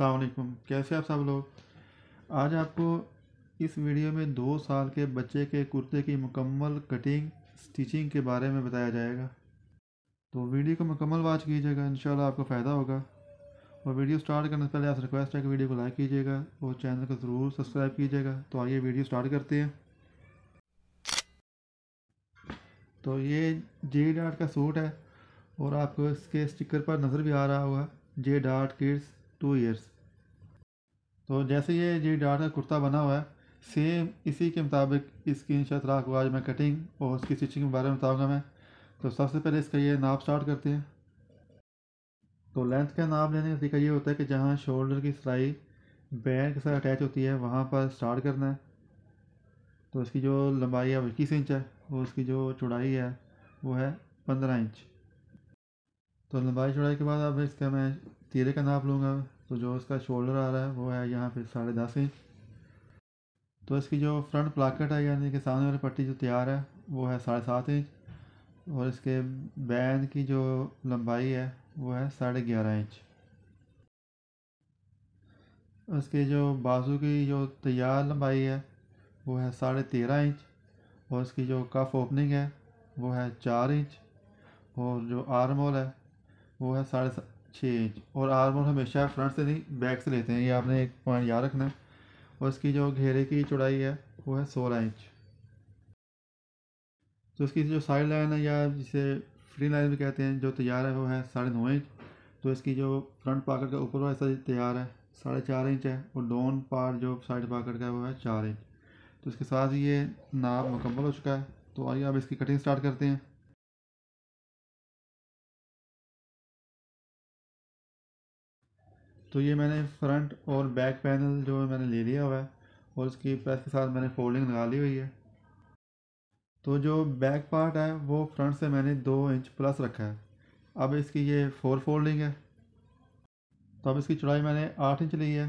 अलकुम कैसे आप सब लोग आज आपको इस वीडियो में दो साल के बच्चे के कुर्ते की मुकम्मल कटिंग स्टिचिंग के बारे में बताया जाएगा तो वीडियो को मुकम्मल वाच कीजिएगा इन आपको फ़ायदा होगा और वीडियो स्टार्ट करने से पहले आपसे रिक्वेस्ट है कि वीडियो को लाइक कीजिएगा और चैनल को ज़रूर सब्सक्राइब कीजिएगा तो आइए वीडियो स्टार्ट करते हैं तो ये जे डाट का सूट है और आपको इसके स्टिकर पर नज़र भी आ रहा होगा J dot kids two years तो जैसे ये जी डाट का कुर्ता बना हुआ है सेम इसी के मुताबिक इसकी इन शतरा को आज मैं कटिंग और उसकी स्टिचिंग के बारे में बताऊँगा मैं तो सबसे पहले इसका ये नाप स्टार्ट करते हैं तो लेंथ का नाप लेने का तरीका ये होता है कि जहाँ शोल्डर की सिलाई बैंड के साथ अटैच होती है वहाँ पर स्टार्ट करना है तो इसकी जो लंबाई है वो इक्कीस इंच है और उसकी जो चौड़ाई है वो है पंद्रह इंच तो लंबाई चौड़ाई के बाद अब इसका मैं तीरे का नाप लूँगा तो जो इसका शोल्डर आ रहा है वो है यहाँ पे साढ़े दस इंच तो इसकी जो फ्रंट प्लाकेट है यानी कि सामने वाली पट्टी जो तैयार है वो है साढ़े सात इंच और इसके बैन की जो लंबाई है वो है साढ़े ग्यारह इंच इसके जो बाजू की जो तैयार लंबाई है वो है साढ़े तेरह इंच और इसकी जो कफ ओपनिंग है वो है चार इंच और जो आर्म होल है वो है साढ़े छः और आर्मर हमेशा फ्रंट से नहीं बैक से लेते हैं ये आपने एक पॉइंट याद रखना है और इसकी जो घेरे की चौड़ाई है वो है सोलह इंच तो इसकी जो साइड लाइन है या जिसे फ्री लाइन भी कहते हैं जो तैयार है वो है साढ़े नौ इंच तो इसकी जो फ्रंट पाकर का ऊपर वाला हिस्सा तैयार है साढ़े चार इंच है और डोन पार्ट जो साइड पाकर का है वो है चार इंच तो इसके साथ ही ये नाप मुकम्मल हो चुका है तो आइए अब इसकी कटिंग स्टार्ट करते हैं तो ये मैंने फ्रंट और बैक पैनल जो है मैंने ले लिया हुआ है और उसकी प्रेस के साथ मैंने फोल्डिंग लगा ली हुई है तो जो बैक पार्ट है वो फ्रंट से मैंने दो इंच प्लस रखा है अब इसकी ये फोर फोल्डिंग है तो अब इसकी चौड़ाई मैंने आठ इंच ली है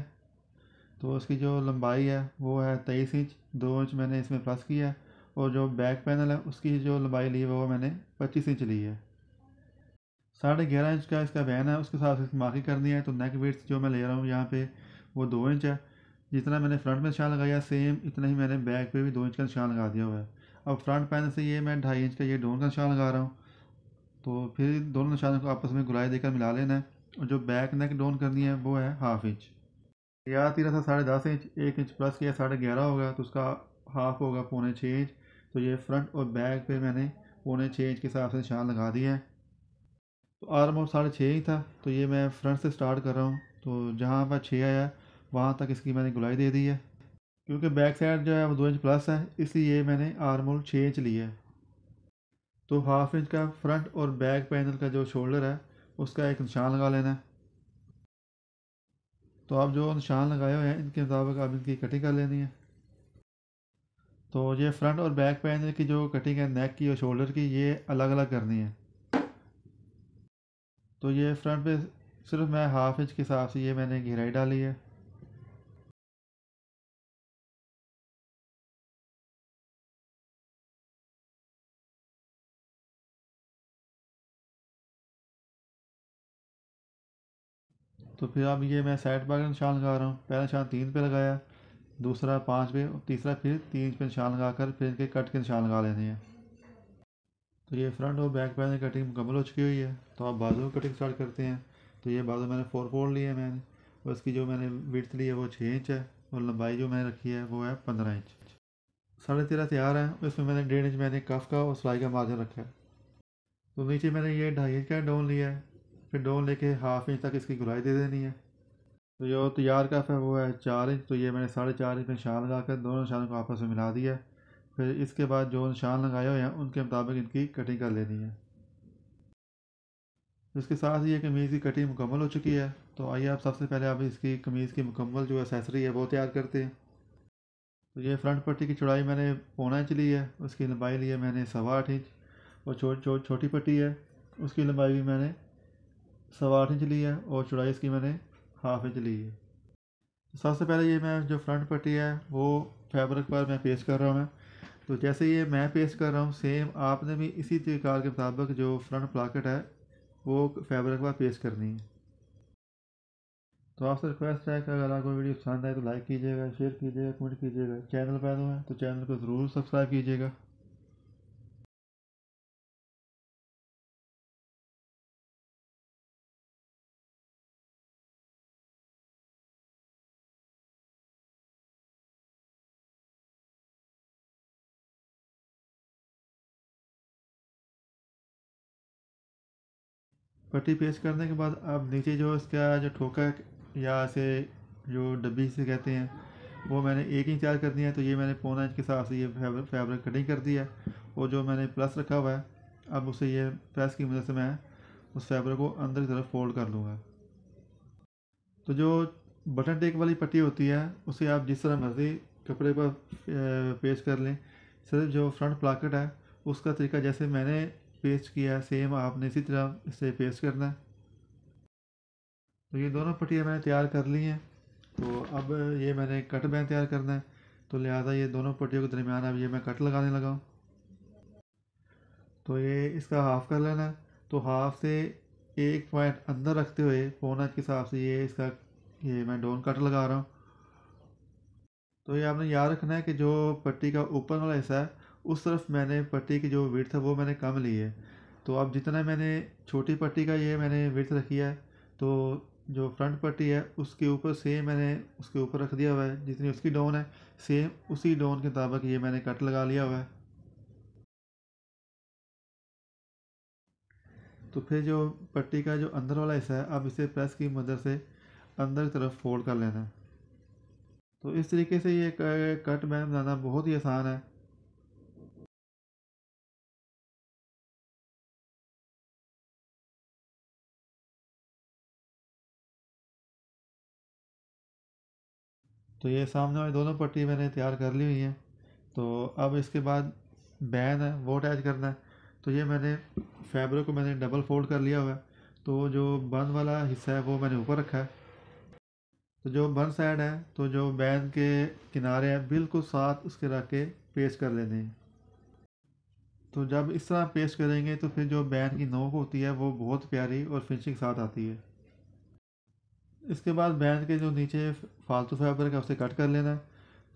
तो इसकी जो लंबाई है वो है तेईस इंच दो इंच मैंने इसमें प्लस किया है और जो बैक पैनल है उसकी जो लंबाई ली है वो मैंने पच्चीस इंच ली है साढ़े ग्यारह इंच का इसका वैन है उसके हिसाब से माफी करनी है तो नेक वेट्स जो मैं ले रहा हूँ यहाँ पे वो दो इंच है जितना मैंने फ्रंट में निशान लगाया सेम इतना ही मैंने बैक पे भी दो इंच का निशान लगा दिया हुआ है अब फ्रंट पैन से ये मैं ढाई इंच का ये डोन का निशान लगा रहा हूँ तो फिर दोनों निशानों को आपस में गुलाई देकर मिला लेना है और जो बैक नेक डोन करनी है वो है हाफ इंच या तीन था साढ़े दस इंच एक इंच प्लस किया साढ़े ग्यारह होगा तो उसका हाफ होगा पौने छः इंच तो ये फ्रंट और बैक पे मैंने पौने छः इंच के हिसाब से निशान लगा दिया है आराम और साढ़े छः ही था तो ये मैं फ्रंट से स्टार्ट कर रहा हूँ तो जहाँ पर छः आया वहाँ तक इसकी मैंने गुलाई दे दी है क्योंकि बैक साइड जो है वो दो इंच प्लस है इसलिए मैंने आर्म छः इंच लिया है तो हाफ इंच का फ्रंट और बैक पैनल का जो शोल्डर है उसका एक निशान लगा लेना है तो आप जो निशान लगाए हुए हैं इनके मुताबिक आप इनकी कटिंग कर लेनी है तो ये फ्रंट और बैक पैनल की जो कटिंग है नेक की और शोल्डर की ये अलग अलग करनी है तो ये फ्रंट पे सिर्फ मैं हाफ इंच के हिसाब से ये मैंने गहराई डाली है तो फिर अब ये मैं साइड पर निशान लगा रहा हूँ पहला निशान तीन पे लगाया दूसरा पाँच पे तीसरा फिर तीन पे निशान लगाकर फिर इनके कट के निशान लगा लेते हैं तो ये फ्रंट और बैक पैनल कटिंग मुकम्मल हो चुकी हुई है तो आप बाजू कटिंग स्टार्ट करते हैं तो ये बाजू मैंने फोर फोर लिए मैंने और इसकी जो मैंने विर्थ ली है वो छः इंच है और लंबाई जो मैंने रखी है वो है पंद्रह इंच साढ़े तेरह तैयार है उसमें इसमें मैंने डेढ़ इंच मैंने कफ का और सिलाई का मार्जिन रखा है तो नीचे मैंने ये ढाई इंच का डोन लिया है फिर ले लेके हाफ इंच तक इसकी गुलाई दे देनी है तो जो तैयार कफ है वो है चार इंच तो ये मैंने साढ़े चार इंच में शाल लगा कर दोनों शालों को आपस में मिला दिया है फिर इसके बाद जो निशान लगाए हुए हैं उनके मुताबिक इनकी कटिंग कर लेनी है इसके साथ ही ये कमीज़ की कटिंग मुकम्मल हो चुकी है तो आइए आप सबसे पहले आप इसकी कमीज़ की मुकम्मल जो एसेसरी है वो तैयार करते हैं तो ये फ्रंट पट्टी की चौड़ाई मैंने पौना इंच ली है उसकी लंबाई ली है मैंने सवा आठ इंच और छोटी छो, छोटी पट्टी है उसकी लंबाई भी मैंने सवा आठ इंच ली है और चौड़ाई इसकी मैंने हाफ इंच ली है सबसे पहले ये मैं जो फ्रंट पट्टी है वो फैब्रिक पर मैं पेस्ट कर रहा हूँ मैं तो जैसे ये मैं पेस्ट कर रहा हूँ सेम आपने भी इसी त्रिकार के मुताबिक जो फ्रंट प्लाकेट है वो फैब्रिक पर पेस्ट करनी है तो आपसे रिक्वेस्ट है कि अगर आपको वीडियो पसंद आए तो लाइक कीजिएगा शेयर कीजिएगा कमेंट कीजिएगा चैनल पर तो है तो चैनल को ज़रूर सब्सक्राइब कीजिएगा पट्टी पेस्ट करने के बाद अब नीचे जो इसका जो ठोका या इसे जो डब्बी से कहते हैं वो मैंने एक इंच तैयार कर दिया है तो ये मैंने पौना इंच के हिसाब से ये फैब्रिक फैब्रिक कटिंग कर दी है और जो मैंने प्लस रखा हुआ है अब उसे ये प्रेस की मदद से मैं उस फैब्रिक को अंदर की तरफ फोल्ड कर लूँगा तो जो बटन टेक वाली पट्टी होती है उसे आप जिस तरह मर्जी कपड़े पर पेश कर लें सिर्फ जो फ्रंट प्लाकेट है उसका तरीका जैसे मैंने पेस्ट किया सेम आपने इसी तरह इसे पेस्ट करना है तो ये दोनों पट्टियाँ मैंने तैयार कर ली हैं तो अब ये मैंने कट बैंड तैयार करना है तो लिहाजा ये दोनों पट्टियों के दरमियान अब ये मैं कट लगाने लगा हूँ तो ये इसका हाफ़ कर लेना है तो हाफ़ से एक पॉइंट अंदर रखते हुए पौना के हिसाब से ये इसका ये मैं डोन कट लगा रहा हूँ तो ये आपने याद रखना है कि जो पट्टी का ऊपर वाला हिस्सा है उस तरफ मैंने पट्टी की जो विर्थ है वो मैंने कम ली है तो अब जितना मैंने छोटी पट्टी का ये मैंने वर्थ रखी है तो जो फ्रंट पट्टी है उसके ऊपर सेम मैंने उसके ऊपर रख दिया हुआ है जितनी उसकी डोन है सेम उसी डोन के मुताबिक ये मैंने कट लगा लिया हुआ है तो फिर जो पट्टी का जो अंदर वाला हिस्सा है अब इसे प्रेस की मदद से अंदर की तरफ फोल्ड कर लेना है तो इस तरीके से ये कट मैंने बनाना बहुत ही आसान है तो ये सामने वाली दोनों पट्टी मैंने तैयार कर ली हुई है तो अब इसके बाद बैन है वो अटैच करना है तो ये मैंने फैब्रिक को मैंने डबल फोल्ड कर लिया हुआ है तो जो बन वाला हिस्सा है वो मैंने ऊपर रखा है तो जो बन साइड है तो जो बैन के किनारे हैं बिल्कुल साथ उसके रख के पेस्ट कर लेने हैं तो जब इस तरह पेस्ट करेंगे तो फिर जो बैन की नोक होती है वो बहुत प्यारी और फिनिशिंग साथ आती है इसके बाद बैंड के जो नीचे फालतू फाइबर है उसे कट कर लेना है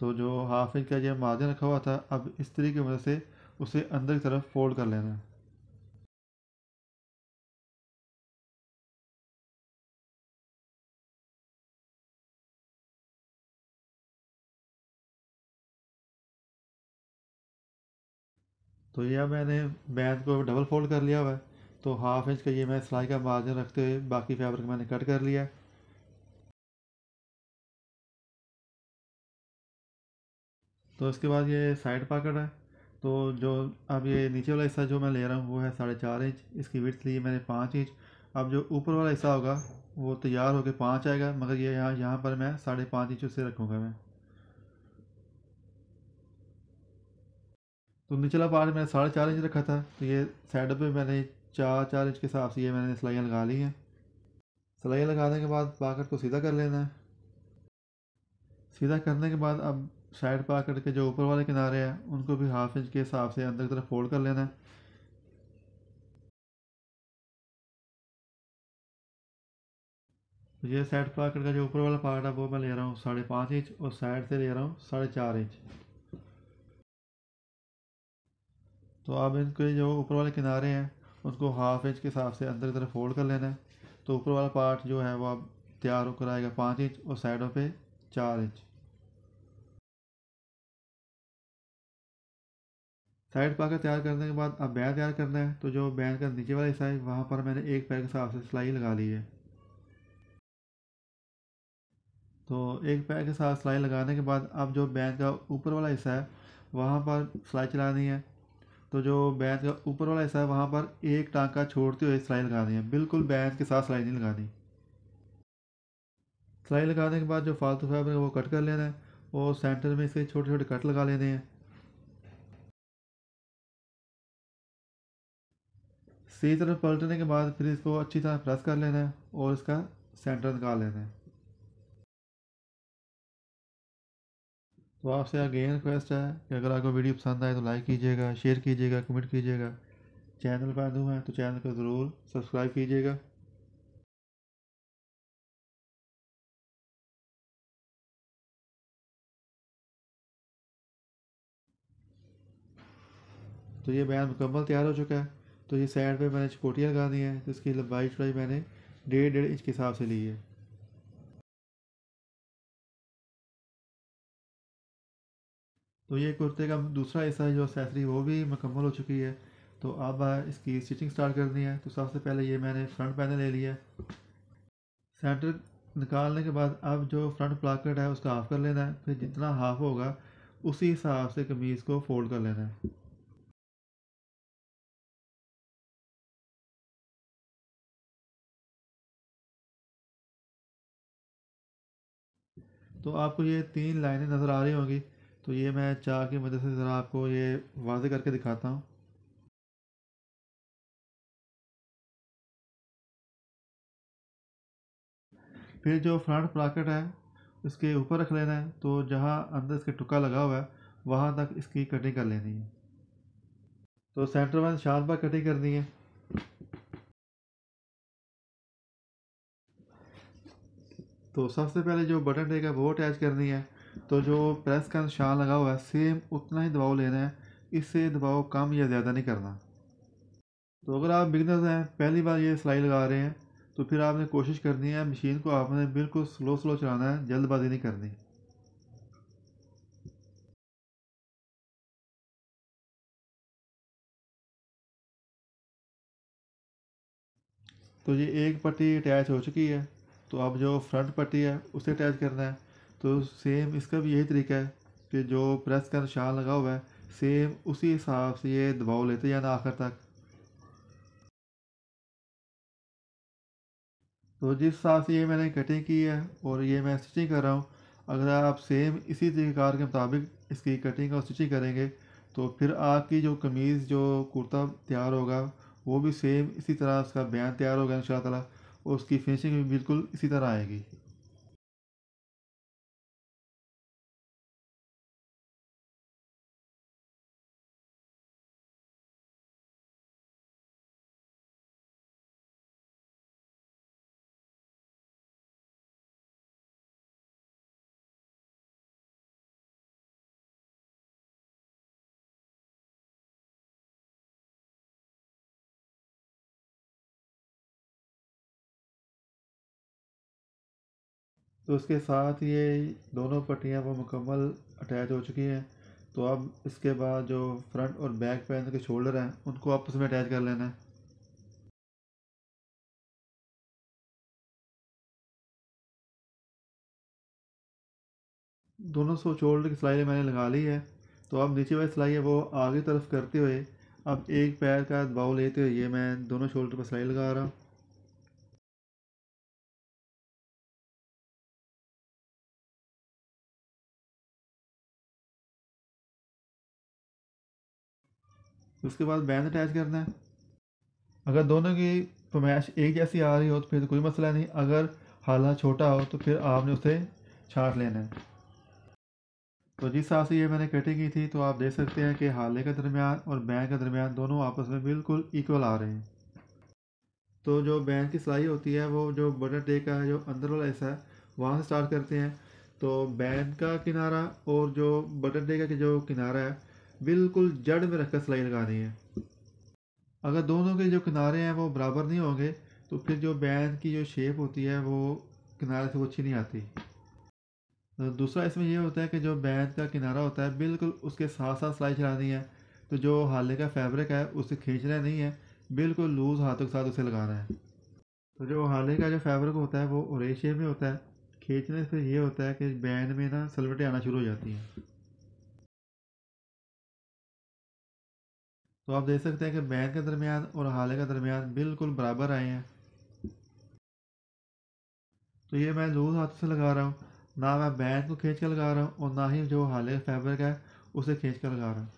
तो जो हाफ इंच का यह मार्जिन रखा हुआ था अब इस तरीके की मदद से उसे अंदर की तरफ फोल्ड कर लेना है तो यह मैंने बैंड को डबल फोल्ड कर लिया हुआ है तो हाफ इंच का ये मैं सिलाई का मार्जिन रखते हुए बाकी फैब्रिक मैंने कट कर लिया है तो इसके बाद ये साइड पॉकेट है तो जो अब ये नीचे वाला हिस्सा जो मैं ले रहा हूँ वो है साढ़े चार इंच इसकी विर्थ ली मैंने पाँच इंच अब जो ऊपर वाला हिस्सा होगा वो तैयार होकर पाँच आएगा मगर ये यहाँ यहाँ पर मैं साढ़े पाँच इंच उससे रखूँगा मैं तो निचला पार्ट मैंने साढ़े चार इंच रखा था तो ये साइड पर मैंने चार चार इंच के हिसाब से ये मैंने सिलाइयाँ लगा ली हैं सिलाइयाँ लगाने के बाद पाकट को सीधा कर लेना है सीधा करने के बाद अब साइड पा करके जो ऊपर वाले किनारे हैं उनको भी हाफ इंच के हिसाब से अंदर की तरफ फोल्ड कर लेना है तो ये साइड पॉकेट का जो ऊपर वाला पार्ट है वो मैं ले रहा हूँ साढ़े पाँच इंच और साइड से ले रहा हूँ साढ़े चार इंच तो अब इनके जो ऊपर वाले किनारे हैं उनको हाफ इंच के हिसाब से अंदर की तरफ फोल्ड कर लेना है तो ऊपर वाला पार्ट जो है वो अब तैयार होकर आएगा पाँच इंच और साइडों पे चार इंच साइड पाकर तैयार करने के बाद अब बैन तैयार करना है तो जो बैन का नीचे वाला हिस्सा है वहाँ पर मैंने एक पैर के हिसाब से सिलाई लगा ली है तो एक पैर के साथ सिलाई लगाने के बाद अब जो बैन का ऊपर वाला हिस्सा है वहाँ पर सिलाई चलानी है तो जो बैन का ऊपर वाला हिस्सा है वहाँ पर एक टांका छोड़ते हुए सिलाई लगानी है बिल्कुल बैन के साथ सिलाई नहीं लगानी सिलाई लगाने के बाद जो फालतू फाइबर है वो कट कर लेना है और सेंटर में इसके छोटे छोटे कट लगा लेने हैं सही तरफ पलटने के बाद फिर इसको अच्छी तरह प्रेस कर लेना है और इसका सेंटर निकाल लेना है तो आपसे अगेन रिक्वेस्ट है कि अगर आपको वीडियो पसंद आए तो लाइक कीजिएगा शेयर कीजिएगा कमेंट कीजिएगा चैनल पर दूँ है तो चैनल को ज़रूर सब्सक्राइब कीजिएगा तो ये बयान मुकम्मल तैयार हो चुका है तो ये साइड पे मैंने चपोटियाँ लगा दी हैं तो इसकी लंबाई चौड़ाई मैंने डेढ़ डेढ़ इंच के हिसाब से ली है तो ये कुर्ते का दूसरा हिस्सा है जो एक्सेसरी वो भी मुकम्मल हो चुकी है तो अब इसकी स्टिचिंग स्टार्ट करनी है तो सबसे पहले ये मैंने फ्रंट पैनल ले लिया है सेंटर निकालने के बाद अब जो फ्रंट प्लाकेट है उसका हाफ़ कर लेना है फिर जितना हाफ होगा उसी हिसाब से कमीज़ को फोल्ड कर लेना है तो आपको ये तीन लाइनें नज़र आ रही होंगी तो ये मैं चाह की मदद से ज़रा आपको ये वाज करके दिखाता हूँ फिर जो फ्रंट ब्राकेट है इसके ऊपर रख लेना है तो जहाँ अंदर इसके टुका लगा हुआ है वहाँ तक इसकी कटिंग कर लेनी है तो सेंटर वन शार्प कटिंग करनी है तो सबसे पहले जो बटन रहेगा है वो अटैच करनी है तो जो प्रेस का निशान लगा हुआ है सेम उतना ही दबाव लेना है इससे दबाव कम या ज़्यादा नहीं करना तो अगर आप बिगनर्स हैं पहली बार ये सिलाई लगा रहे हैं तो फिर आपने कोशिश करनी है मशीन को आपने बिल्कुल स्लो स्लो चलाना है जल्दबाजी नहीं करनी तो ये एक पट्टी अटैच हो चुकी है तो आप जो फ्रंट पट्टी है उसे अटैच करना है तो सेम इसका भी यही तरीका है कि जो प्रेस का निशान लगा हुआ है सेम उसी हिसाब से ये दबाव लेते जाना आखिर तक तो जिस हिसाब से ये मैंने कटिंग की है और ये मैं स्टिचिंग कर रहा हूँ अगर आप सेम इसी तरीकार के मुताबिक इसकी कटिंग और स्टिचिंग करेंगे तो फिर आपकी जो कमीज़ जो कुर्ता तैयार होगा वो भी सेम इसी तरह उसका बयान तैयार होगा इन और उसकी फिनिशिंग भी बिल्कुल इसी तरह आएगी तो इसके साथ ये दोनों पट्टियाँ वो मुकम्मल अटैच हो चुकी हैं तो अब इसके बाद जो फ्रंट और बैक पैन के शोल्डर हैं उनको आप उसमें अटैच कर लेना है दोनों सौ शोल्डर की सिलाई मैंने लगा ली है तो अब नीचे वाली सिलाई है वो आगे तरफ करते हुए अब एक पैर का दबाव लेते हुए ये मैं दोनों शोल्डर पर सिलाई लगा रहा हूँ उसके बाद बैंस अटैच करना है अगर दोनों की फमैश एक जैसी आ रही हो तो फिर तो कोई मसला नहीं अगर हाला छोटा हो तो फिर आपने उसे छाट लेना है तो जिस हिसाब से ये मैंने कटिंग की थी तो आप देख सकते हैं कि हाले के दरमियान और बैंड के दरमियान दोनों आपस में बिल्कुल इक्वल आ रहे हैं तो जो बैन की सिलाई होती है वो जो बटन टेक का जो अंदर वाला हिस्सा है वहाँ से स्टार्ट करते हैं तो बैन का किनारा और जो बटन टेक का जो किनारा है बिल्कुल जड़ में रखकर सिलाई लगानी है अगर दोनों के जो किनारे हैं वो बराबर नहीं होंगे तो फिर जो बैन की जो शेप होती है वो किनारे से वो अच्छी नहीं आती दूसरा इसमें यह होता है कि जो बैन का किनारा होता है बिल्कुल उसके साथ साथ सिलाई चलानी है तो जो हाले का फैब्रिक है उसे खींचना नहीं है बिल्कुल लूज़ हाथों के साथ उसे लगाना है तो जो हाले का जो फैब्रिक होता है वो ओरे शेप में होता है खींचने से ये होता है कि बैन में ना सलवटें आना शुरू हो जाती हैं तो आप देख सकते हैं कि बैन के दरमियान और हाले के दरमियान बिल्कुल बराबर आए हैं तो ये मैं लूज हाथ से लगा रहा हूँ ना मैं बैन को खींच कर लगा रहा हूँ और ना ही जो हाले फैब्रिक है उसे खींच कर लगा रहा हूँ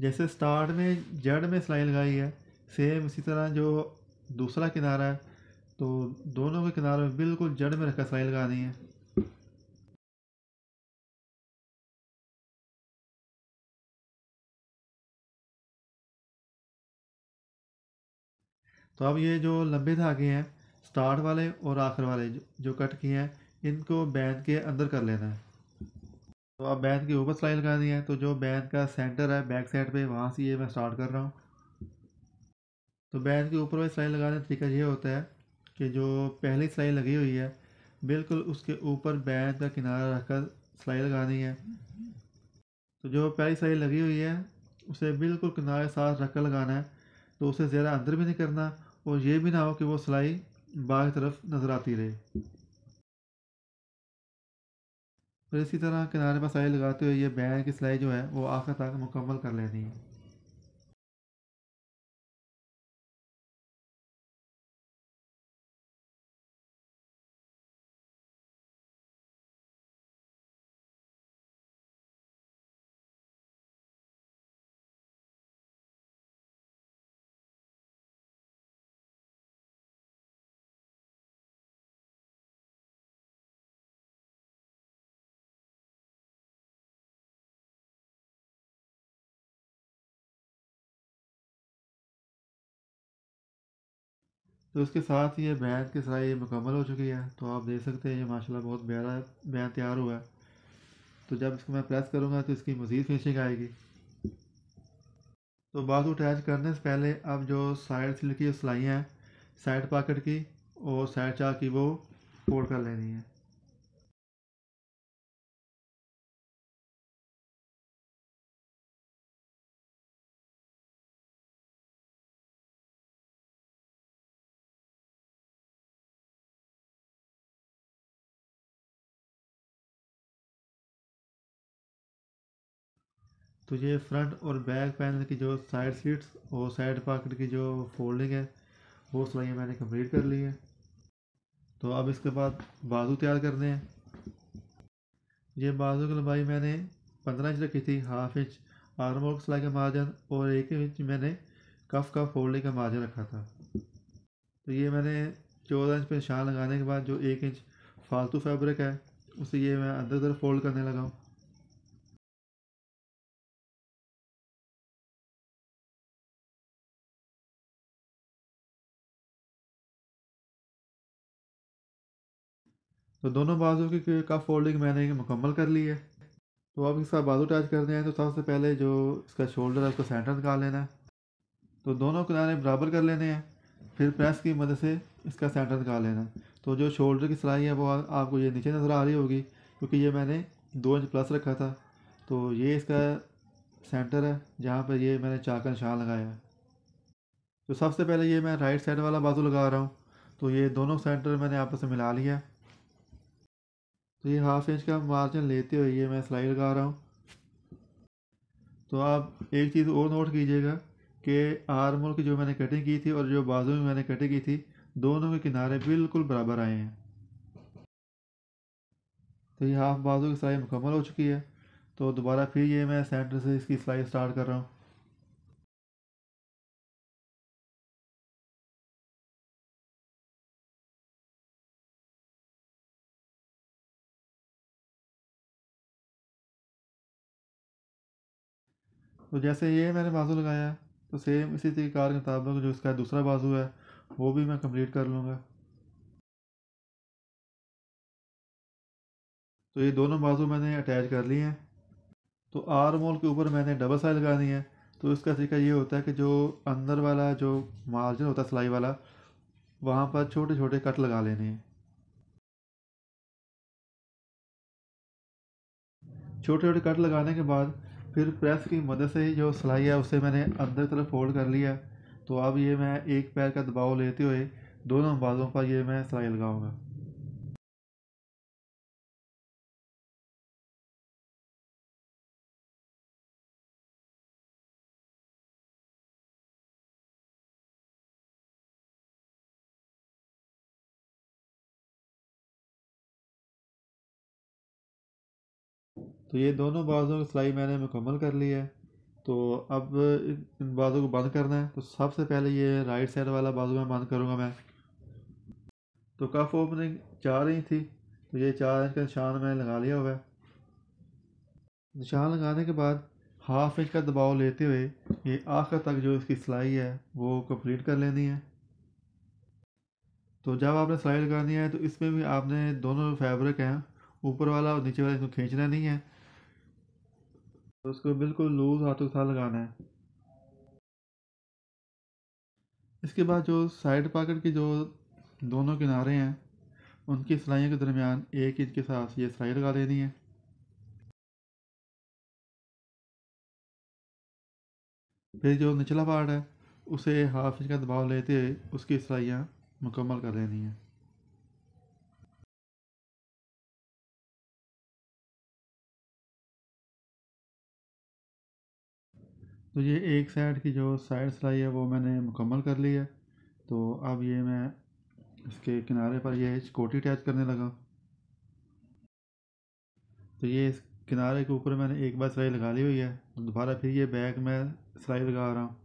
जैसे स्टार्ट में जड़ में सिलाई लगाई है सेम इसी तरह जो दूसरा किनारा है तो दोनों के किनारों में बिल्कुल जड़ में रखकर सिलाई लगानी है तो अब ये जो लंबे धागे हैं स्टार्ट वाले और आखिर वाले जो, जो कट किए हैं इनको बैंड के अंदर कर लेना है तो आप के ऊपर सिलाई लगा दी है तो जो बैथ का सेंटर है बैक साइड पे वहाँ से ये मैं स्टार्ट कर रहा हूँ तो बैथ के ऊपर में सिलाई लगाने का तरीका ये होता है कि जो पहली सिलाई लगी हुई है बिल्कुल उसके ऊपर बैथ का किनारा रखकर सिलाई लगानी है तो जो पहली सिलाई लगी हुई है उसे बिल्कुल किनारे साथ रख कर लगाना है तो उसे ज़्यादा अंदर भी नहीं करना और ये भी ना हो कि वो सिलाई बाहर तरफ नज़र आती रहे और इसी तरह किनारे पर सिलाई लगाते हुए ये बैन की सिलाई जो है वो आखिर तक मुकम्मल कर लेनी है तो इसके साथ ये बैंत के साथ ये मुकम्मल हो चुकी है तो आप देख सकते हैं ये माशाल्लाह बहुत प्यारा बैंत तैयार हुआ है तो जब इसको मैं प्रेस करूँगा तो इसकी मज़ीद फिनिशिंग आएगी तो बाजू अटैच करने से पहले अब जो साइड सिल की सिलाइयाँ हैं साइड पॉकेट की और साइड चाक की वो फोल्ड कर लेनी है तो ये फ्रंट और बैक पैनल की जो साइड सीट्स और साइड पॉकेट की जो फोल्डिंग है वो सिलाइयाँ मैंने कंप्लीट कर ली है तो अब इसके बाद बाजू तैयार करने हैं ये बाजू की लंबाई मैंने पंद्रह इंच रखी थी हाफ इंच आर्म वर्क सिलाई का मार्जिन और एक इंच मैंने कफ का फोल्डिंग का मार्जिन रखा था तो ये मैंने चौदह इंच पर निशान लगाने के बाद जो एक इंच फालतू फैब्रिक है उसे ये मैं अंदर तरफ फोल्ड करने लगा हूँ तो दोनों बाजू की कप फोल्डिंग मैंने मुकम्मल कर ली है तो अब इसका बाजू टच करने हैं तो सबसे पहले जो इसका शोल्डर है उसका सेंटर निकाल लेना है तो दोनों किनारे बराबर कर लेने हैं फिर प्रेस की मदद से इसका सेंटर निकाल लेना है तो जो शोल्डर की सिलाई है वो आपको ये नीचे नज़र आ रही होगी क्योंकि ये मैंने दो इंच प्लस रखा था तो ये इसका सेंटर है जहाँ पर ये मैंने चार का निशान लगाया है तो सबसे पहले ये मैं राइट साइड वाला बाजू लगा रहा हूँ तो ये दोनों सेंटर मैंने आपस में मिला लिया तो ये हाफ इंच का मार्जिन लेते हुए ये मैं सिलाई लगा रहा हूँ तो आप एक चीज़ और नोट कीजिएगा कि आर्मोल की जो मैंने कटिंग की थी और जो बाजू में मैंने कटिंग की थी दोनों के किनारे बिल्कुल बराबर आए हैं तो ये हाफ बाजू की सिलाई मुकम्मल हो चुकी है तो दोबारा फिर ये मैं सेंटर से इसकी सिलाई स्टार्ट कर रहा हूँ तो जैसे ये मैंने बाजू लगाया है तो सेम इसी तरीकार के मुताबिक जो इसका दूसरा बाजू है वो भी मैं कंप्लीट कर लूँगा तो ये दोनों बाजू मैंने अटैच कर लिए हैं तो आर मोल के ऊपर मैंने डबल सिलाई लगानी है तो इसका तरीका ये होता है कि जो अंदर वाला जो मार्जिन होता है सिलाई वाला वहाँ पर छोटे छोटे कट लगा लेने हैं छोटे छोटे कट लगाने के बाद फिर प्रेस की मदद से जो सिलाई है उसे मैंने अंदर तरफ फोल्ड कर लिया तो अब ये मैं एक पैर का दबाव लेते हुए दोनों बाजों पर ये मैं सिलाई लगाऊंगा तो ये दोनों बाज़ों की सिलाई मैंने मुकम्मल कर ली है तो अब इन बाज़ों को बंद करना है तो सबसे पहले ये राइट साइड वाला बाजू में बंद करूँगा मैं तो कफ ओपनिंग चार इंच थी तो ये चार इंच का निशान मैंने लगा लिया हुआ है निशान लगाने के बाद हाफ इंच का दबाव लेते हुए ये आखिर तक जो इसकी सिलाई है वो कंप्लीट कर लेनी है तो जब आपने सिलाई लगानी है तो इसमें भी आपने दोनों फैब्रिक हैं ऊपर वाला और नीचे वाला इसको खींचना नहीं है तो उसको बिल्कुल लूज हाथों के साथ लगाना है इसके बाद जो साइड पॉकेट की जो दोनों किनारे हैं उनकी सिलाइयों के दरमियान एक इंच के साथ ये सिलाई लगा देनी है फिर जो निचला पार्ट है उसे हाफ इंच का दबाव लेते हुए उसकी सिलाइयाँ मुकम्मल कर लेनी है तो ये एक साइड की जो साइड सिलाई है वो मैंने मुकम्मल कर ली है तो अब ये मैं इसके किनारे पर ये कोटी अटैच करने लगा तो ये इस किनारे के ऊपर मैंने एक बार सिलाई लगा ली हुई है तो दोबारा फिर ये बैग में सिलाई लगा रहा हूँ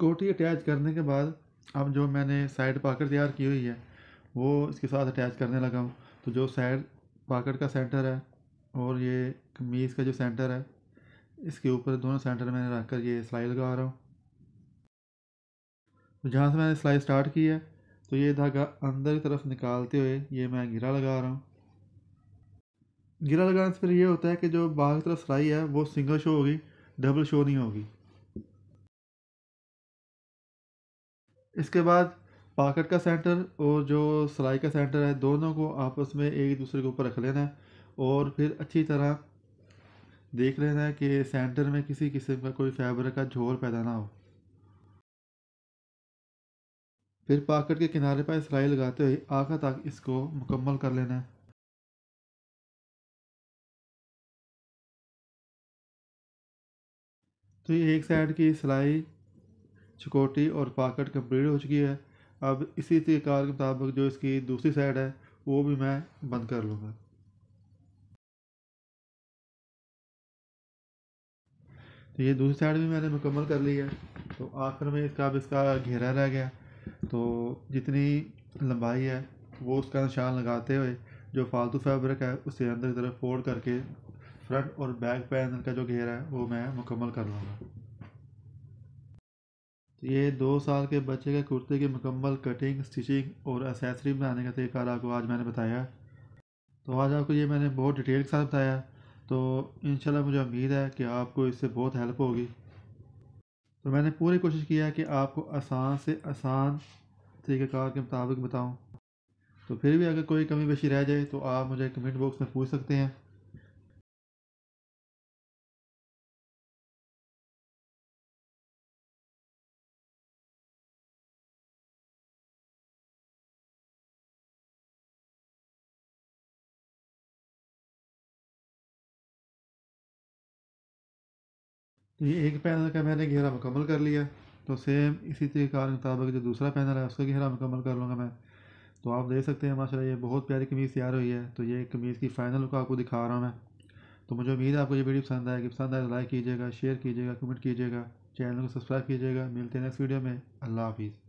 गोटी अटैच करने के बाद अब जो मैंने साइड पाकर तैयार की हुई है वो इसके साथ अटैच करने लगा हूँ तो जो साइड पाकर का सेंटर है और ये कमीज़ का जो सेंटर है इसके ऊपर दोनों सेंटर मैंने रख कर ये सिलाई लगा रहा हूँ तो जहाँ से मैंने सिलाई स्टार्ट की है तो ये धागा अंदर की तरफ निकालते हुए ये मैं गिरा लगा रहा हूँ गिरा लगाने से फिर ये होता है कि जो बाहर की तरफ सिलाई है वो सिंगल शो होगी डबल शो नहीं होगी इसके बाद पाकट का सेंटर और जो सिलाई का सेंटर है दोनों को आपस में एक दूसरे के ऊपर रख लेना है और फिर अच्छी तरह देख लेना है कि सेंटर में किसी किस्म का कोई फैब्रिक का झोल पैदा ना हो फिर पाकट के किनारे पर सिलाई लगाते हुए आखिर तक इसको मुकम्मल कर लेना है तो एक साइड की सिलाई चकोटी और पाकट कंप्लीट हो चुकी है अब इसी कार के मुताबिक जो इसकी दूसरी साइड है वो भी मैं बंद कर लूँगा तो ये दूसरी साइड भी मैंने मुकम्मल कर ली है तो आखिर में इसका अब इसका घेरा रह गया तो जितनी लंबाई है वो उसका निशान लगाते हुए जो फालतू फैब्रिक है उसे अंदर की तरफ फोल्ड करके फ्रंट और बैक पैनल का जो घेरा है वो मैं मुकम्मल कर लूँगा ये दो साल के बच्चे के कुर्ते की मुकम्मल कटिंग स्टिचिंग और असेसरी बनाने का तरीका आपको आज मैंने बताया तो आज आपको ये मैंने बहुत डिटेल के साथ बताया तो इनशाला मुझे उम्मीद है कि आपको इससे बहुत हेल्प होगी तो मैंने पूरी कोशिश किया कि आपको आसान से आसान तरीक़ार के मुताबिक बताऊं तो फिर भी अगर कोई कमी बेशी रह जाए तो आप मुझे कमेंट बॉक्स में पूछ सकते हैं ये एक पैनल का मैंने घेरा मुकम्मल कर लिया तो सेम इसी तरीकार के मुताबिक जो दूसरा पैनल है उसका घेरा मुकम्मल कर लूँगा मैं तो आप देख सकते हैं माशाल्लाह ये बहुत प्यारी कमीज़ तैयार हुई है तो ये कमीज़ की फ़ाइनल लुक आपको दिखा रहा हूँ मैं तो मुझे उम्मीद है आपको ये वीडियो पसंद आएगी पसंद आए तो लाइक कीजिएगा शेयर कीजिएगा कमेंट कीजिएगा चैनल को सब्सक्राइब कीजिएगा मिलते हैं नेक्स्ट वीडियो में अल्लाह हाफिज़